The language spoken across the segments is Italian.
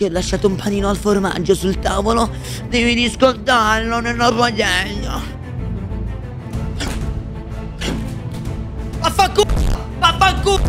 Ti ho lasciato un panino al formaggio sul tavolo. Devi discordarlo, non ho voglio. Vaffanculo! Vaffanculo!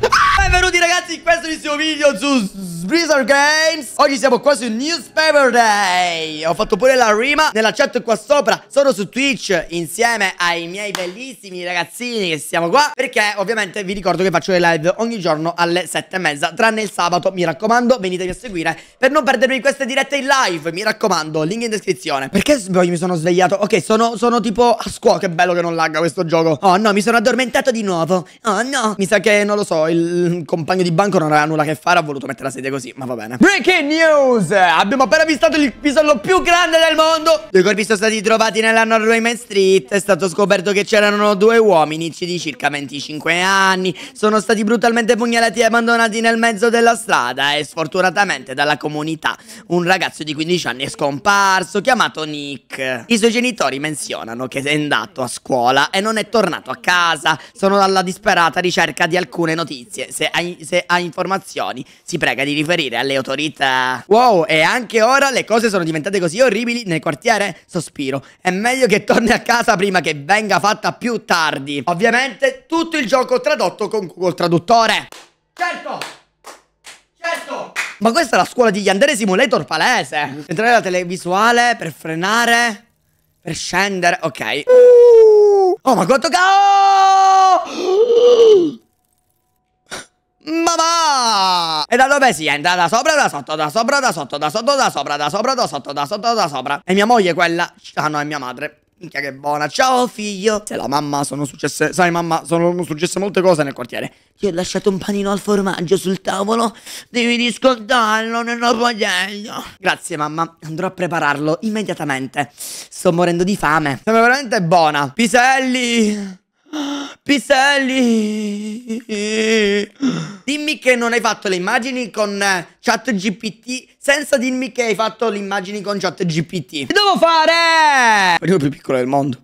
Ah, è ragazzi, in questo è video su Blizzard Games Oggi siamo qua su Newspaper Day Ho fatto pure la rima nella chat qua sopra Sono su Twitch insieme ai miei bellissimi ragazzini che siamo qua Perché ovviamente vi ricordo che faccio le live ogni giorno alle sette e mezza Tranne il sabato, mi raccomando, venitemi a seguire Per non perdervi queste dirette in live, mi raccomando, link in descrizione Perché poi mi sono svegliato? Ok, sono, sono tipo a scuola, che bello che non lagga questo gioco Oh no, mi sono addormentato di nuovo Oh no, mi sa che non lo so, il compagno compagno di banco non aveva nulla a che fare, ha voluto mettere la sedia così, ma va bene. Breaking news! Abbiamo appena vistato il pisello più grande del mondo! Due corpi sono stati trovati nella Norway Main Street, è stato scoperto che c'erano due uomini di circa 25 anni, sono stati brutalmente pugnalati e abbandonati nel mezzo della strada e sfortunatamente dalla comunità un ragazzo di 15 anni è scomparso, chiamato Nick. I suoi genitori menzionano che è andato a scuola e non è tornato a casa, sono alla disperata ricerca di alcune notizie, se hai se ha informazioni si prega di riferire alle autorità. Wow, e anche ora le cose sono diventate così orribili nel quartiere? Sospiro. È meglio che torni a casa prima che venga fatta più tardi. Ovviamente tutto il gioco tradotto con Google Traduttore. Certo! certo! Ma questa è la scuola di Yandere Simulator palese. Entrare la televisuale per frenare. Per scendere. Ok. Uh! oh, ma quanto ca... Oh! Mamma! E da dove si entra? Da sopra, da sotto, da sopra, da sotto, da sotto, da sopra, da sopra, da sotto, da sotto, da sopra. E mia moglie quella... Ah no, è mia madre. Minchia che buona. Ciao figlio. Se la mamma sono successe... Sai mamma, sono successe molte cose nel quartiere. Ti ho lasciato un panino al formaggio sul tavolo. Devi riscontarlo nella padella. Grazie mamma. Andrò a prepararlo immediatamente. Sto morendo di fame. Sembra veramente buona. Piselli. Piselli, dimmi che non hai fatto le immagini con eh, chat GPT senza dirmi che hai fatto le immagini con chat GPT. Che devo fare? Quello più piccolo del mondo.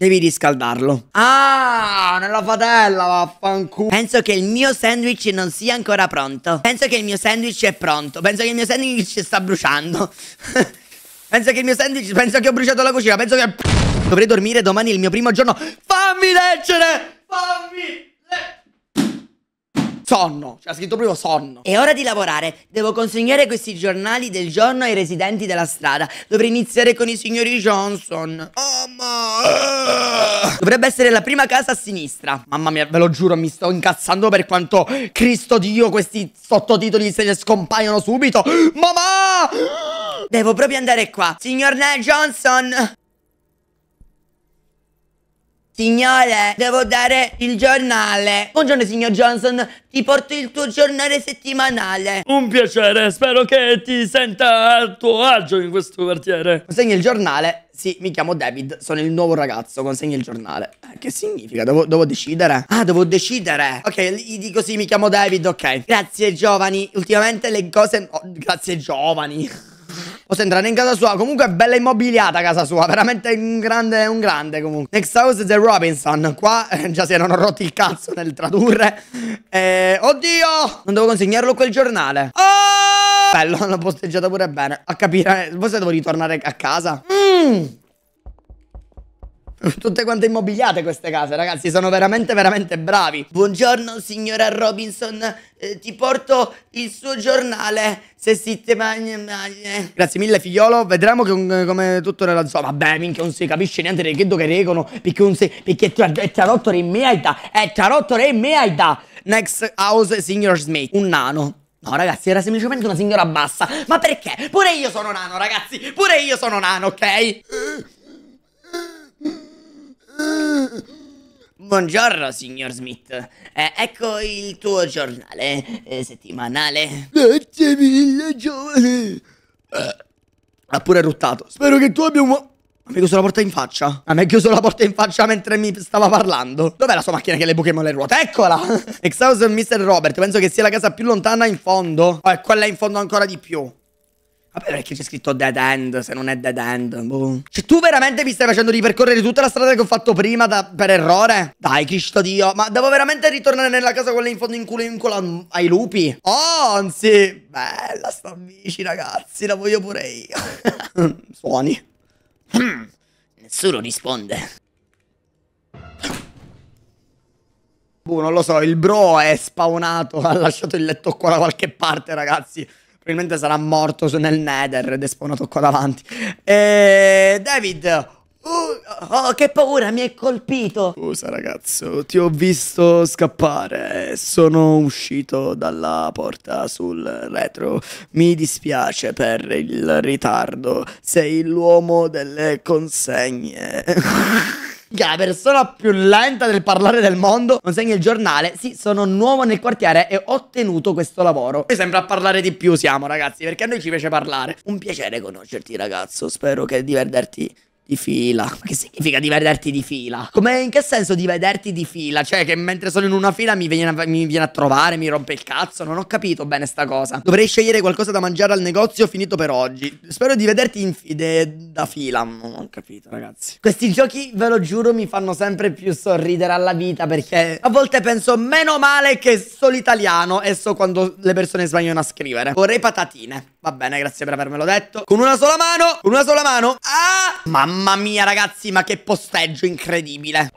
Devi riscaldarlo. Ah, nella padella, vaffanculo. Penso che il mio sandwich non sia ancora pronto. Penso che il mio sandwich è pronto. Penso che il mio sandwich sta bruciando. penso che il mio sandwich... Penso che ho bruciato la cucina. Penso che... Dovrei dormire domani il mio primo giorno. Fammi leggere! Fammi... Sonno. C'è scritto proprio sonno. È ora di lavorare. Devo consegnare questi giornali del giorno ai residenti della strada. Dovrei iniziare con i signori Johnson. Mamma. Dovrebbe essere la prima casa a sinistra. Mamma mia, ve lo giuro, mi sto incazzando per quanto Cristo Dio questi sottotitoli se ne scompaiono subito. Mamma! Devo proprio andare qua. Signor Nell Johnson. Signore, devo dare il giornale. Buongiorno, signor Johnson. Ti porto il tuo giornale settimanale. Un piacere, spero che ti senta a tuo agio in questo quartiere. Consegna il giornale. Sì, mi chiamo David, sono il nuovo ragazzo, consegna il giornale. Eh, che significa? Devo, devo, decidere? Ah, devo decidere. Ok, gli dico sì, mi chiamo David, ok. Grazie giovani, ultimamente le cose... Oh, grazie giovani. Posso entrare in casa sua. Comunque è bella immobiliata casa sua. Veramente un grande, un grande comunque. Next house is The Robinson. Qua eh, già si erano rotti il cazzo nel tradurre. Eh, oddio! Non devo consegnarlo quel giornale. Oh! Bello, l'ho posteggiata pure bene. A capire, forse devo ritornare a casa. Mmm! Tutte quante immobiliate queste case, ragazzi, sono veramente, veramente bravi. Buongiorno, signora Robinson, eh, ti porto il suo giornale. Se si te magna, magna. Grazie mille, figliolo. Vedremo che come tutto nella zona. Vabbè, minchia, non si capisce niente di che reggono. Perché non si. Perché è trarotto in mia età. È trarotto in mia età. Next house, signor Smith. Un nano. No ragazzi, era semplicemente una signora bassa. Ma perché? Pure io sono nano, ragazzi. Pure io sono nano, ok? Eh, Buongiorno, signor Smith. Eh, ecco il tuo giornale eh, settimanale. Grazie mille, giovane. Eh, ha pure ruttato. Spero che tu abbia un... Mi ha chiuso la porta in faccia? Ah, mi ha chiuso la porta in faccia mentre mi stava parlando. Dov'è la sua macchina che le buchiamo le ruote? Eccola! Exhaust Mr. Robert, penso che sia la casa più lontana in fondo. Oh, eh, e quella in fondo ancora di più. Vabbè, perché c'è scritto dead end, se non è dead end. Boh. Cioè, tu veramente mi stai facendo ripercorrere tutta la strada che ho fatto prima da, per errore? Dai, Cristo Dio. Ma devo veramente ritornare nella casa con le in fondo in culo in culo ai lupi? Oh, anzi. Bella sta bici, ragazzi. La voglio pure io. Suoni. Hmm. Nessuno risponde. Boh, non lo so, il bro è spawnato, ha lasciato il letto qua da qualche parte, ragazzi. Probabilmente sarà morto nel nether ed è spawnato qua davanti. E... Eh, David, Uh, oh, che paura, mi hai colpito! Scusa ragazzo, ti ho visto scappare. Sono uscito dalla porta sul retro. Mi dispiace per il ritardo. Sei l'uomo delle consegne. Che la persona più lenta del parlare del mondo consegna il giornale. Sì, sono nuovo nel quartiere e ho ottenuto questo lavoro. Mi sembra parlare di più siamo, ragazzi, perché a noi ci piace parlare. Un piacere conoscerti, ragazzo. Spero che di perderti di fila. Che significa divederti di fila? Come in che senso divederti di fila? Cioè che mentre sono in una fila mi viene, a, mi viene a trovare, mi rompe il cazzo. Non ho capito bene sta cosa. Dovrei scegliere qualcosa da mangiare al negozio finito per oggi. Spero di vederti in fide da fila. Non ho capito, ragazzi. Questi giochi, ve lo giuro, mi fanno sempre più sorridere alla vita perché a volte penso meno male che so italiano e so quando le persone sbagliano a scrivere. Vorrei patatine. Va bene, grazie per avermelo detto. Con una sola mano, con una sola mano. Ah! Mamma mia ragazzi, ma che posteggio incredibile.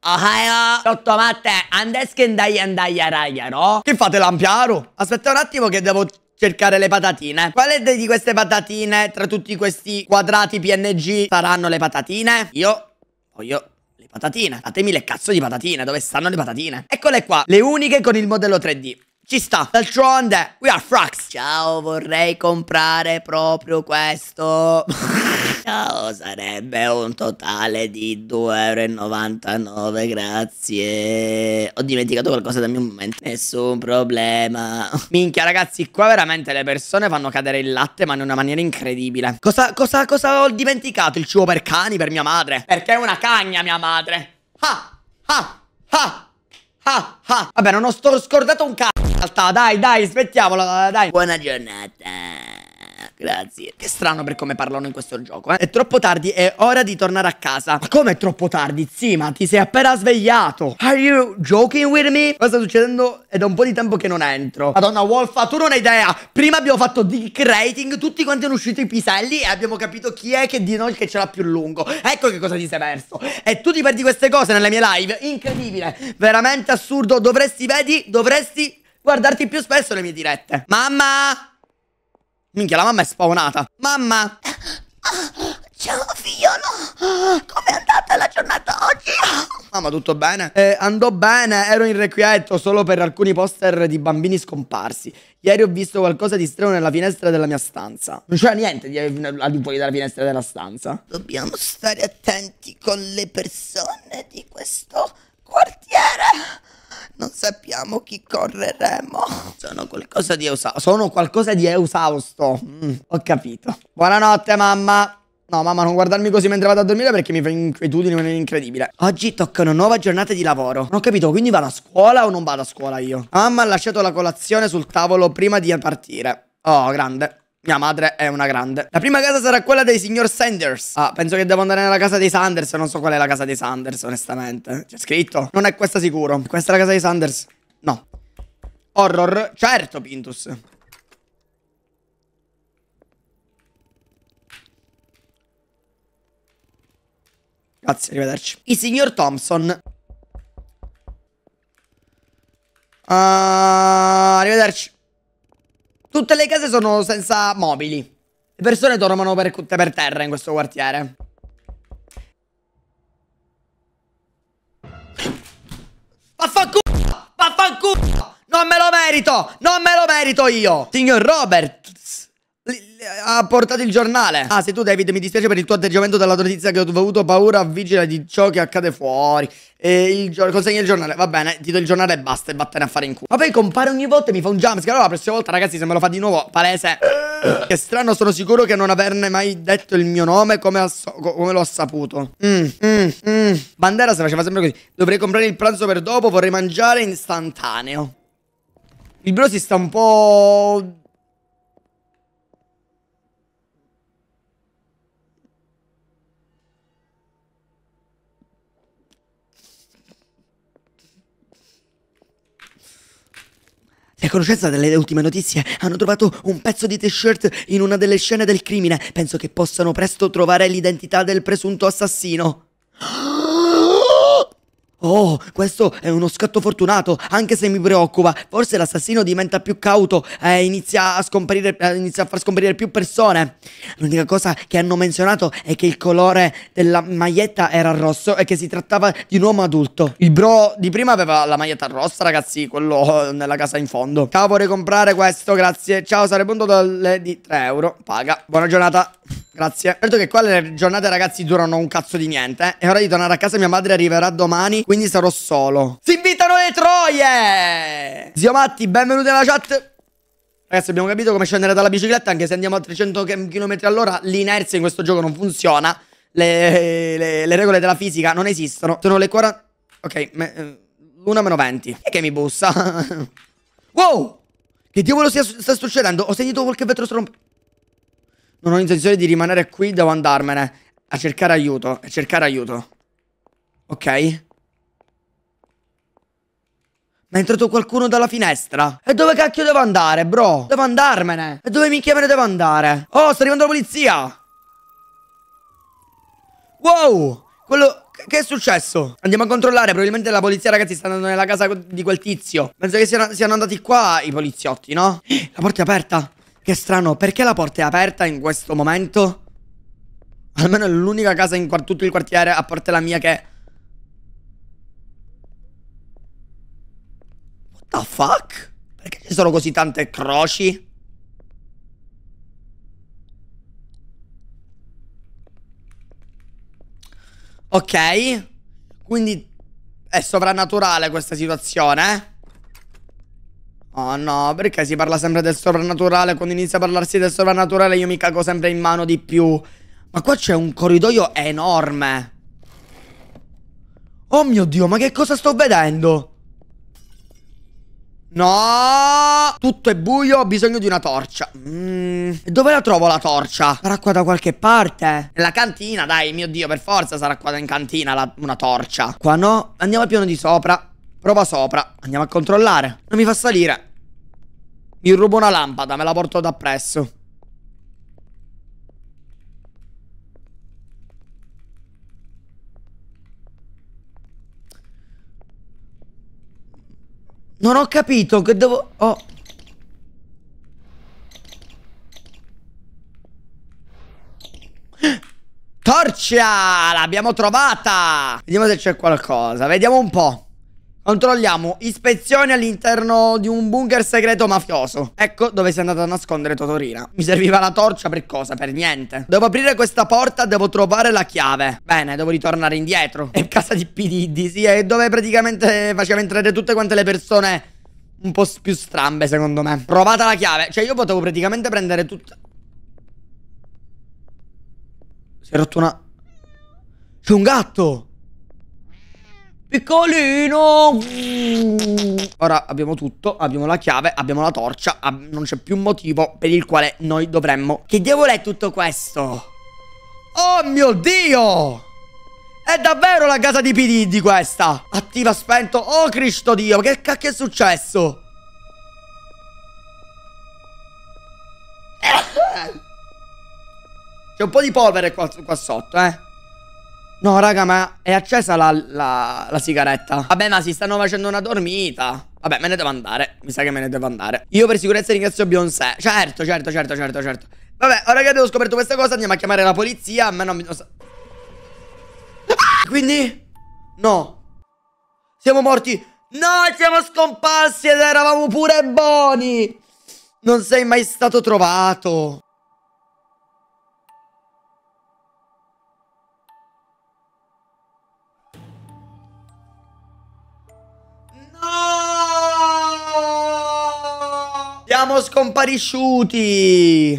Ahaia, sotto matte, andesche andai andai a raia, no? Che fate l'ampiaro? Aspetta un attimo che devo cercare le patatine. Quale di queste patatine, tra tutti questi quadrati PNG, saranno le patatine? Io voglio le patatine. Datemi le cazzo di patatine, dove stanno le patatine? Eccole qua, le uniche con il modello 3D. Ci sta. D'altronde, we are frax. Ciao, vorrei comprare proprio questo. Ciao, sarebbe un totale di 2,99€, grazie. Ho dimenticato qualcosa da mio momento. Nessun problema. Minchia, ragazzi, qua veramente le persone fanno cadere il latte, ma in una maniera incredibile. Cosa, cosa, cosa ho dimenticato? Il cibo per cani, per mia madre. Perché è una cagna, mia madre. Ha! Ha! Ha! Ha! Ah, vabbè, non ho scordato un cazzo. In realtà, dai, dai, aspettiamola, dai. Buona giornata. Grazie. Che strano per come parlano in questo gioco, eh. È troppo tardi, è ora di tornare a casa. Ma come è troppo tardi? Sì, ma ti sei appena svegliato. Are you joking with me? Cosa sta succedendo? È da un po' di tempo che non entro. Madonna, Wolfa, tu non hai idea. Prima abbiamo fatto dick rating, tutti quanti hanno uscito i piselli e abbiamo capito chi è che di noi che ce l'ha più lungo. Ecco che cosa ti sei perso. E tu ti perdi queste cose nelle mie live. Incredibile. Veramente assurdo. Dovresti, vedi, dovresti guardarti più spesso le mie dirette. Mamma! Minchia, la mamma è spawnata. Mamma! Ah, ciao figliolo! è andata la giornata oggi? Mamma, tutto bene? Eh, andò bene, ero in requieto solo per alcuni poster di bambini scomparsi. Ieri ho visto qualcosa di strano nella finestra della mia stanza. Non c'era niente di, al di fuori dalla finestra della stanza. Dobbiamo stare attenti con le persone di questo quartiere non sappiamo chi correremo. Sono qualcosa di Eusausto. Sono qualcosa di Eusausto. Mm, ho capito. Buonanotte, mamma. No, mamma, non guardarmi così mentre vado a dormire perché mi fa inquietudine incredibile. Oggi tocca una nuova giornata di lavoro. Non ho capito, quindi vado a scuola o non vado a scuola io? Mamma ha lasciato la colazione sul tavolo prima di partire. Oh, grande. Mia madre è una grande. La prima casa sarà quella dei signor Sanders. Ah, penso che devo andare nella casa dei Sanders. Non so qual è la casa dei Sanders, onestamente. C'è scritto. Non è questa sicuro. Questa è la casa dei Sanders. No. Horror. Certo, Pintus. Grazie, arrivederci. Il signor Thompson. Uh, arrivederci. Tutte le case sono senza mobili. Le persone dormono per, per terra in questo quartiere. Vaffanculo! Vaffanculo! Non me lo merito! Non me lo merito io! Signor Roberts! Ha portato il giornale. Ah, sei tu, David. Mi dispiace per il tuo atteggiamento dalla notizia che ho avuto paura. Vigila di ciò che accade fuori. E il Consegna il giornale. Va bene, ti do il giornale e basta. E vattene a fare in culo. Ma poi compare ogni volta e mi fa un jumpscare. Allora, la prossima volta, ragazzi, se me lo fa di nuovo, palese. Che strano, sono sicuro che non averne mai detto il mio nome come, so come l'ho saputo. Mm, mm, mm. Bandera se faceva sempre così. Dovrei comprare il pranzo per dopo. Vorrei mangiare istantaneo. Il bro si sta un po' a conoscenza delle ultime notizie, hanno trovato un pezzo di t-shirt in una delle scene del crimine. Penso che possano presto trovare l'identità del presunto assassino. Oh, questo è uno scatto fortunato, anche se mi preoccupa. Forse l'assassino diventa più cauto e eh, inizia, eh, inizia a far scomparire più persone. L'unica cosa che hanno menzionato è che il colore della maglietta era rosso e che si trattava di un uomo adulto. Il bro di prima aveva la maglietta rossa, ragazzi, quello eh, nella casa in fondo. Ciao, vorrei comprare questo, grazie. Ciao, sarebbe un totale di 3 euro. Paga. Buona giornata. Grazie. Certo che qua le giornate ragazzi durano un cazzo di niente. Eh? È ora di tornare a casa, mia madre arriverà domani, quindi sarò solo. Si invitano le troie! Zio Matti, benvenuti alla chat. Ragazzi abbiamo capito come scendere dalla bicicletta anche se andiamo a 300 km all'ora l'inerzia in questo gioco non funziona le, le, le, regole della fisica non esistono Sono le 40 Ok me, L'una eh, meno 20 E che mi bussa? wow Che diavolo sta, sta succedendo? Ho sentito qualche vetro strompe non ho intenzione di rimanere qui, devo andarmene. A cercare aiuto, a cercare aiuto. Ok. Ma è entrato qualcuno dalla finestra. E dove cacchio devo andare, bro? Devo andarmene. E dove minchia me ne devo andare? Oh, sta arrivando la polizia. Wow. Quello... Che è successo? Andiamo a controllare. Probabilmente la polizia, ragazzi, sta andando nella casa di quel tizio. Penso che siano, siano andati qua i poliziotti, no? La porta è aperta. Che strano, perché la porta è aperta in questo momento? Almeno è l'unica casa in tutto il quartiere, a parte la mia che... What the fuck? Perché ci sono così tante croci? Ok. Quindi è sovrannaturale questa situazione, eh? Oh no, perché si parla sempre del sovrannaturale? Quando inizia a parlarsi del sovrannaturale io mi cago sempre in mano di più. Ma qua c'è un corridoio enorme. Oh mio Dio, ma che cosa sto vedendo? No! Tutto è buio, ho bisogno di una torcia. Mm. Dove la trovo la torcia? Sarà qua da qualche parte? Nella cantina, dai, mio Dio, per forza sarà qua in cantina la, una torcia. Qua no? Andiamo al piano di sopra. Prova sopra. Andiamo a controllare. Non mi fa salire. Mi rubo una lampada, me la porto da presso. Non ho capito che devo... Oh. Torcia! L'abbiamo trovata! Vediamo se c'è qualcosa. Vediamo un po'. Controlliamo ispezione all'interno di un bunker segreto mafioso. Ecco dove si è andato a nascondere Totorina. Mi serviva la torcia per cosa? Per niente. Devo aprire questa porta, devo trovare la chiave. Bene, devo ritornare indietro. È casa di PDD sì, è dove praticamente faceva entrare tutte quante le persone un po' più strambe, secondo me. Trovata la chiave. Cioè, io potevo praticamente prendere tutto Si è rotto una... C'è un gatto! Piccolino! Ora abbiamo tutto, abbiamo la chiave, abbiamo la torcia, non c'è più motivo per il quale noi dovremmo... Che diavolo è tutto questo? Oh mio Dio! È davvero la casa di PDD questa! Attiva, spento, oh Cristo Dio, che cacchio è successo? C'è un po' di polvere qua, qua sotto, eh? No, raga, ma è accesa la, la, la, sigaretta. Vabbè, ma si stanno facendo una dormita. Vabbè, me ne devo andare. Mi sa che me ne devo andare. Io per sicurezza ringrazio Beyoncé. Certo, certo, certo, certo, certo. Vabbè, ora che abbiamo scoperto questa cosa, andiamo a chiamare la polizia. A me non mi... Ah, quindi? No. Siamo morti. No, siamo scomparsi ed eravamo pure buoni. Non sei mai stato trovato. Siamo scomparisciuti!